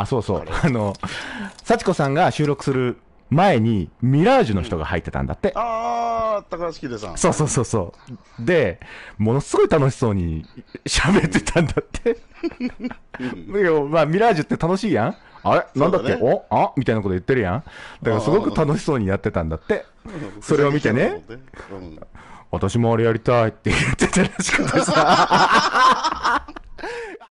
あ、そうそう。あの、幸子さんが収録する前に、ミラージュの人が入ってたんだって。うん、ああ、高橋秀さん。そうそうそうそう。で、ものすごい楽しそうに喋ってたんだって。うん、まあ、ミラージュって楽しいやん。あれなんだっけ、ね、おあみたいなこと言ってるやん。だからすごく楽しそうにやってたんだって。それを見てね、う私もあれやりたいって言ってたらしくてさ。